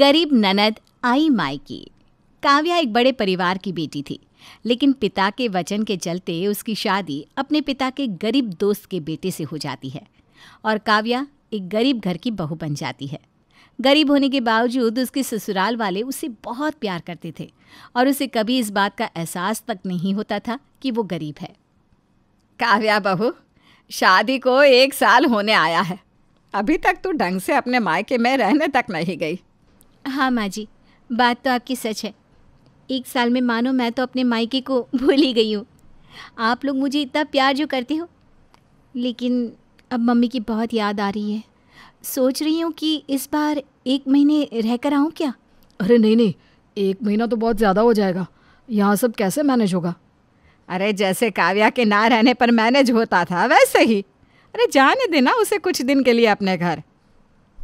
गरीब ननद आई माई की काव्या एक बड़े परिवार की बेटी थी लेकिन पिता के वचन के चलते उसकी शादी अपने पिता के गरीब दोस्त के बेटे से हो जाती है और काव्या एक गरीब घर की बहू बन जाती है गरीब होने के बावजूद उसके ससुराल वाले उसे बहुत प्यार करते थे और उसे कभी इस बात का एहसास तक नहीं होता था कि वो गरीब है काव्या बहू शादी को एक साल होने आया है अभी तक तो ढंग से अपने मायके में रहने तक नहीं गई हाँ माँ जी बात तो आपकी सच है एक साल में मानो मैं तो अपने मायके को भूल ही गई हूँ आप लोग मुझे इतना प्यार जो करते हो लेकिन अब मम्मी की बहुत याद आ रही है सोच रही हूँ कि इस बार एक महीने रह कर आऊँ क्या अरे नहीं नहीं एक महीना तो बहुत ज़्यादा हो जाएगा यहाँ सब कैसे मैनेज होगा अरे जैसे काव्या के ना रहने पर मैनेज होता था वैसे ही अरे जाने देना उसे कुछ दिन के लिए अपने घर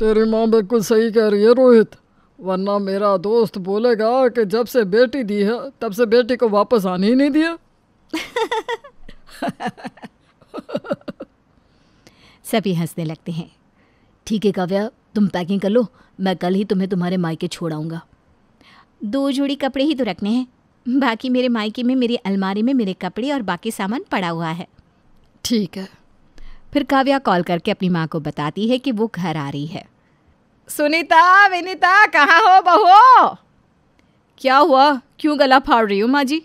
तेरी माँ बिल्कुल सही कह रही है रोहित वरना मेरा दोस्त बोलेगा कि जब से बेटी दी है तब से बेटी को वापस आने ही नहीं दिया सभी हंसने लगते हैं ठीक है काव्या तुम पैकिंग कर लो मैं कल ही तुम्हें तुम्हारे मायके छोड़ाऊंगा दो जोड़ी कपड़े ही तो रखने हैं बाकी मेरे मायके में मेरी अलमारी में मेरे कपड़े और बाकी सामान पड़ा हुआ है ठीक है फिर काव्या कॉल करके अपनी माँ को बताती है कि वो घर आ रही है सुनीता विनीता कहाँ हो बहू क्या हुआ क्यों गला फाड़ रही हो माँ जी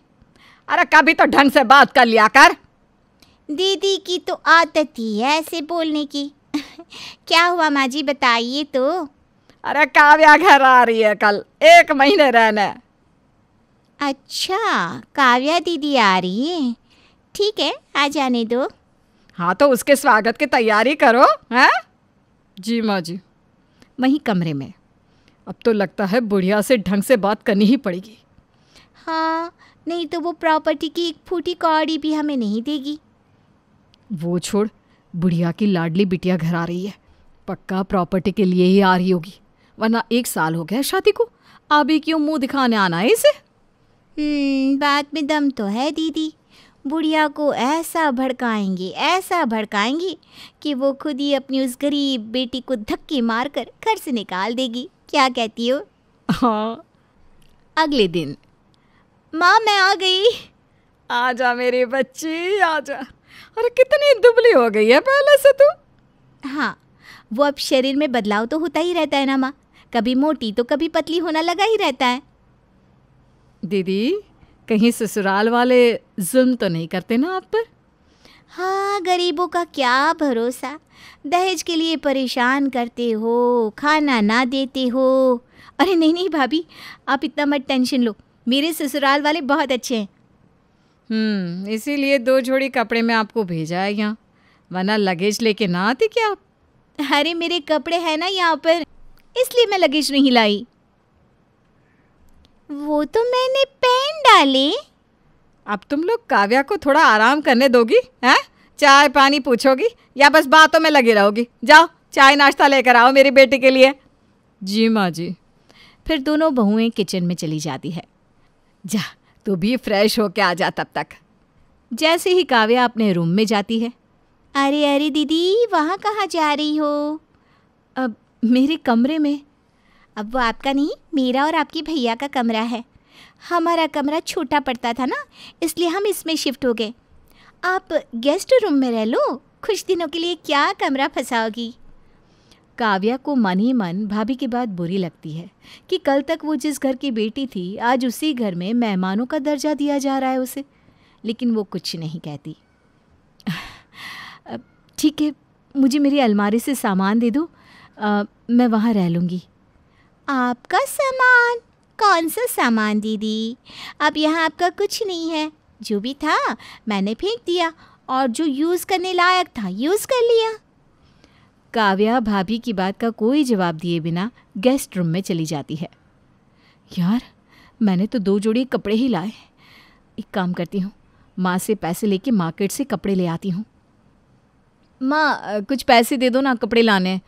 अरे कभी तो ढंग से बात कर लिया कर दीदी की तो आदत ही है ऐसे बोलने की क्या हुआ माँ जी बताइए तो अरे काव्या घर आ रही है कल एक महीने रहने अच्छा काव्या दीदी आ रही है ठीक है आ जाने दो हाँ तो उसके स्वागत की तैयारी करो हैं जी माँ जी वहीं कमरे में अब तो लगता है बुढ़िया से ढंग से बात करनी ही पड़ेगी हाँ नहीं तो वो प्रॉपर्टी की एक फूटी कौड़ी भी हमें नहीं देगी वो छोड़ बुढ़िया की लाडली बिटिया घर आ रही है पक्का प्रॉपर्टी के लिए ही आ रही होगी वरना एक साल हो गया शादी को अभी क्यों मुंह दिखाने आना है इसे हम्म, बात में दम तो है दीदी बुढ़िया को ऐसा भड़काएंगी ऐसा भड़काएंगी कि वो खुद ही अपनी उस गरीब बेटी को धक्के मारकर घर से निकाल देगी क्या कहती हो हाँ अगले दिन माँ मैं आ गई आ जा मेरे बच्चे आ जा अरे कितनी दुबली हो गई है पहले से तू हाँ वो अब शरीर में बदलाव तो होता ही रहता है ना माँ कभी मोटी तो कभी पतली होना लगा ही रहता है दीदी कहीं ससुराल वाले जुल्म तो नहीं करते ना आप पर हाँ गरीबों का क्या भरोसा दहेज के लिए परेशान करते हो खाना ना देते हो अरे नहीं नहीं भाभी आप इतना मत टेंशन लो मेरे ससुराल वाले बहुत अच्छे हैं हम्म, इसीलिए दो जोड़ी कपड़े में आपको भेजा है यहाँ वरना लगेज लेके ना आते क्या आप अरे मेरे कपड़े हैं ना यहाँ पर इसलिए मैं लगेज नहीं लाई वो तो मैंने पेन डाले अब तुम लोग काव्या को थोड़ा आराम करने दोगी है चाय पानी पूछोगी या बस बातों में लगी रहोगी जाओ चाय नाश्ता लेकर आओ मेरी बेटी के लिए जी माँ जी फिर दोनों बहुएं किचन में चली जाती है जा तू भी फ्रेश होके आ जा तब तक जैसे ही काव्या अपने रूम में जाती है अरे अरे दीदी वहाँ कहाँ जा रही हो अब मेरे कमरे में अब वो आपका नहीं मेरा और आपकी भैया का कमरा है हमारा कमरा छोटा पड़ता था ना इसलिए हम इसमें शिफ्ट हो गए आप गेस्ट रूम में रह लो कुछ दिनों के लिए क्या कमरा फंसाओगी काव्या को मन ही मन भाभी की बात बुरी लगती है कि कल तक वो जिस घर की बेटी थी आज उसी घर में मेहमानों का दर्जा दिया जा रहा है उसे लेकिन वो कुछ नहीं कहती ठीक है मुझे मेरी अलमारी से सामान दे दो आ, मैं वहाँ रह लूँगी आपका सामान कौन सा सामान दीदी अब यहाँ आपका कुछ नहीं है जो भी था मैंने फेंक दिया और जो यूज़ करने लायक था यूज़ कर लिया काव्या भाभी की बात का कोई जवाब दिए बिना गेस्ट रूम में चली जाती है यार मैंने तो दो जोड़ी कपड़े ही लाए एक काम करती हूँ माँ से पैसे लेके मार्केट से कपड़े ले आती हूँ माँ कुछ पैसे दे दो ना कपड़े लाने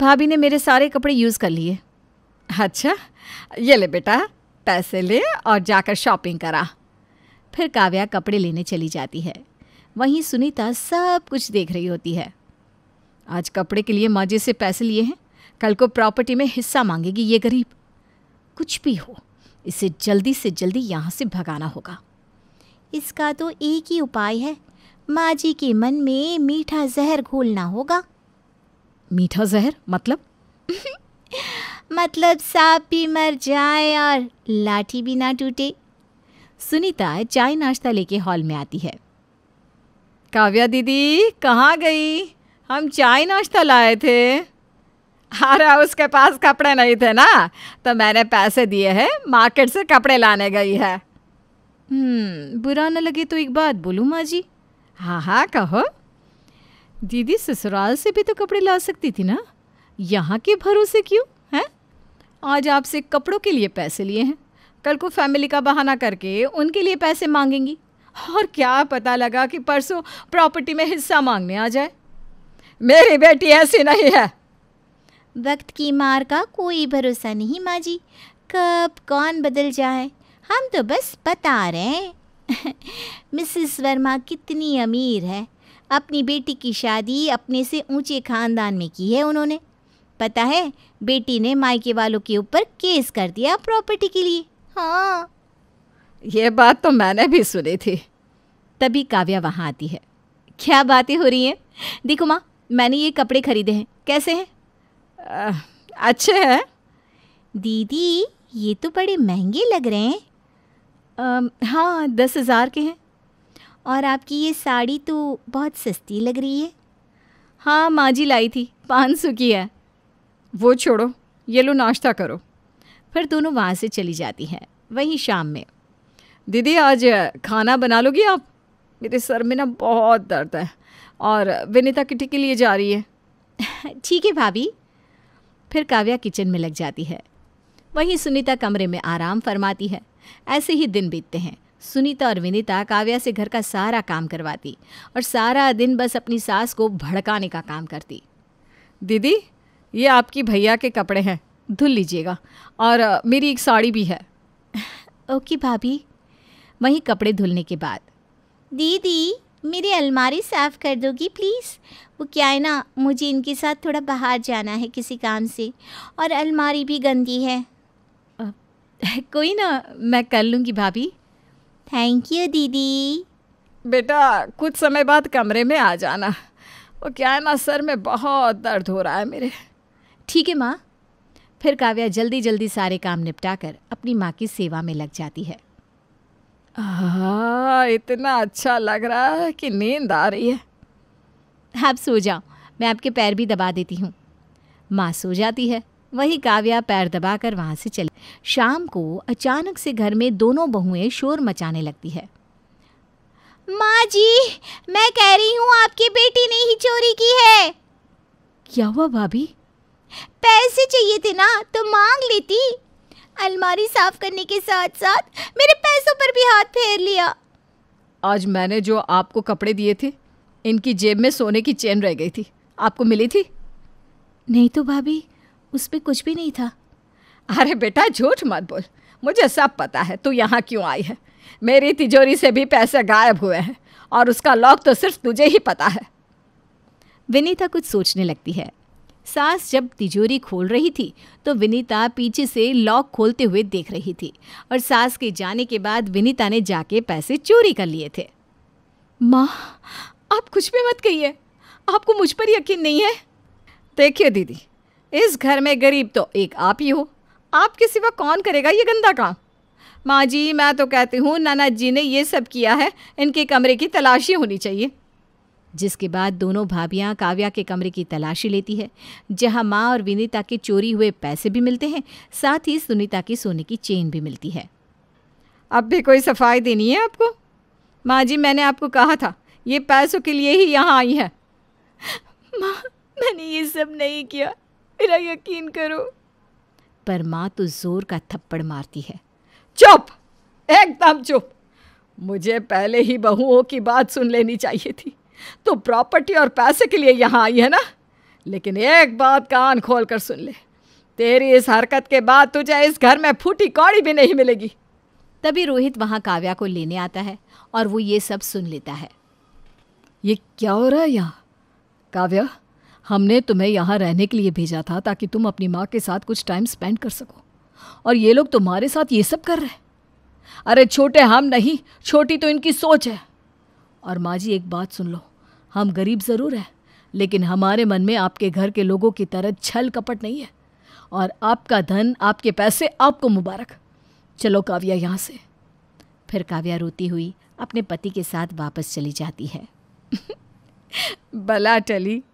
भाभी ने मेरे सारे कपड़े यूज़ कर लिए अच्छा ये ले बेटा पैसे ले और जाकर शॉपिंग करा फिर काव्या कपड़े लेने चली जाती है वहीं सुनीता सब कुछ देख रही होती है आज कपड़े के लिए मजे से पैसे लिए हैं कल को प्रॉपर्टी में हिस्सा मांगेगी ये गरीब कुछ भी हो इसे जल्दी से जल्दी यहाँ से भगाना होगा इसका तो एक ही उपाय है माँ जी के मन में मीठा जहर घोलना होगा मीठा जहर मतलब मतलब सांप भी मर जाए और लाठी भी ना टूटे सुनीता चाय नाश्ता लेके हॉल में आती है काव्या दीदी कहाँ गई हम चाय नाश्ता लाए थे अरे उसके पास कपड़े नहीं थे ना तो मैंने पैसे दिए हैं मार्केट से कपड़े लाने गई है हम्म, बुरा ना लगे तो एक बात बोलूँ माँ जी हाँ हाँ कहो दीदी ससुराल से भी तो कपड़े ला सकती थी ना यहाँ के भरोसे क्यों आज आपसे कपड़ों के लिए पैसे लिए हैं कल को फैमिली का बहाना करके उनके लिए पैसे मांगेंगी और क्या पता लगा कि परसों प्रॉपर्टी में हिस्सा मांगने आ जाए मेरी बेटी ऐसी नहीं है वक्त की मार का कोई भरोसा नहीं माँ जी कब कौन बदल जाए हम तो बस बता रहे हैं मिसिस वर्मा कितनी अमीर है अपनी बेटी की शादी अपने से ऊंचे खानदान में की है उन्होंने पता है बेटी ने मायके वालों के ऊपर केस कर दिया प्रॉपर्टी के लिए हाँ ये बात तो मैंने भी सुनी थी तभी काव्या वहाँ आती है क्या बातें हो रही हैं देखो माँ मैंने ये कपड़े खरीदे हैं कैसे हैं अच्छे हैं दीदी ये तो बड़े महंगे लग रहे हैं आ, हाँ दस हज़ार के हैं और आपकी ये साड़ी तो बहुत सस्ती लग रही है हाँ माँ जी लाई थी पाँच सौ की है वो छोड़ो ये लो नाश्ता करो फिर दोनों वहाँ से चली जाती हैं वहीं शाम में दीदी आज खाना बना लोगी आप मेरे सर में ना बहुत दर्द है और विनीता किटी के लिए जा रही है ठीक है भाभी फिर काव्या किचन में लग जाती है वहीं सुनीता कमरे में आराम फरमाती है ऐसे ही दिन बीतते हैं सुनीता और विनीता काव्या से घर का सारा काम करवाती और सारा दिन बस अपनी सास को भड़काने का काम करती दीदी ये आपकी भैया के कपड़े हैं धुल लीजिएगा और मेरी एक साड़ी भी है ओके भाभी वहीं कपड़े धुलने के बाद दीदी मेरी अलमारी साफ़ कर दोगी प्लीज़ वो क्या है ना मुझे इनके साथ थोड़ा बाहर जाना है किसी काम से और अलमारी भी गंदी है आ, कोई ना मैं कर लूँगी भाभी थैंक यू दीदी बेटा कुछ समय बाद कमरे में आ जाना वो क्या है ना सर में बहुत दर्द हो रहा है मेरे ठीक है माँ फिर काव्या जल्दी जल्दी सारे काम निपटाकर अपनी माँ की सेवा में लग जाती है आ, इतना अच्छा लग रहा है कि नींद आ रही है आप सो जाओ मैं आपके पैर भी दबा देती हूँ माँ सो जाती है वहीं काव्या पैर दबाकर वहाँ से चली शाम को अचानक से घर में दोनों बहुएं शोर मचाने लगती है माँ जी मैं कह रही हूँ आपकी बेटी ने ही चोरी की है क्या हुआ भाभी पैसे चाहिए थे ना तो मांग लेती अलमारी साफ करने के साथ साथ मेरे पैसों पर भी हाथ फेर लिया आज मैंने जो आपको कपड़े दिए थे इनकी जेब में सोने की चेन रह गई थी आपको मिली थी नहीं तो भाभी उस पर कुछ भी नहीं था अरे बेटा झूठ मत बोल मुझे सब पता है तू यहाँ क्यों आई है मेरी तिजोरी से भी पैसे गायब हुए हैं और उसका लॉक तो सिर्फ तुझे ही पता है विनीता कुछ सोचने लगती है सास जब तिजोरी खोल रही थी तो विनीता पीछे से लॉक खोलते हुए देख रही थी और सास के जाने के बाद विनीता ने जाके पैसे चोरी कर लिए थे माँ आप कुछ भी मत कहिए आपको मुझ पर यकीन नहीं है देखिए दीदी इस घर में गरीब तो एक आप ही हो आपके सिवा कौन करेगा ये गंदा काम माँ जी मैं तो कहती हूँ नाना जी ने ये सब किया है इनके कमरे की तलाशी होनी चाहिए जिसके बाद दोनों भाभियाँ काव्या के कमरे की तलाशी लेती है जहाँ माँ और विनीता के चोरी हुए पैसे भी मिलते हैं साथ ही सुनीता की सोने की चेन भी मिलती है अब भी कोई सफाई देनी है आपको माँ जी मैंने आपको कहा था ये पैसों के लिए ही यहाँ आई है माँ मैंने ये सब नहीं किया मेरा यकीन करो पर माँ तो जोर का थप्पड़ मारती है चुप एकदम चुप मुझे पहले ही बहुओं की बात सुन लेनी चाहिए थी तो प्रॉपर्टी और पैसे के लिए यहाँ आई है ना लेकिन एक बात कान खोल कर सुन ले तेरी इस हरकत के बाद तुझे इस घर में फूटी कौड़ी भी नहीं मिलेगी तभी रोहित वहाँ काव्या को लेने आता है और वो ये सब सुन लेता है ये क्या हो रहा है यहाँ काव्या हमने तुम्हें यहाँ रहने के लिए भेजा था ताकि तुम अपनी माँ के साथ कुछ टाइम स्पेंड कर सको और ये लोग तुम्हारे साथ ये सब कर रहे हैं अरे छोटे हम नहीं छोटी तो इनकी सोच है और माँ जी एक बात सुन लो हम गरीब ज़रूर हैं लेकिन हमारे मन में आपके घर के लोगों की तरह छल कपट नहीं है और आपका धन आपके पैसे आपको मुबारक चलो काव्या यहाँ से फिर काव्या रोती हुई अपने पति के साथ वापस चली जाती है भला टली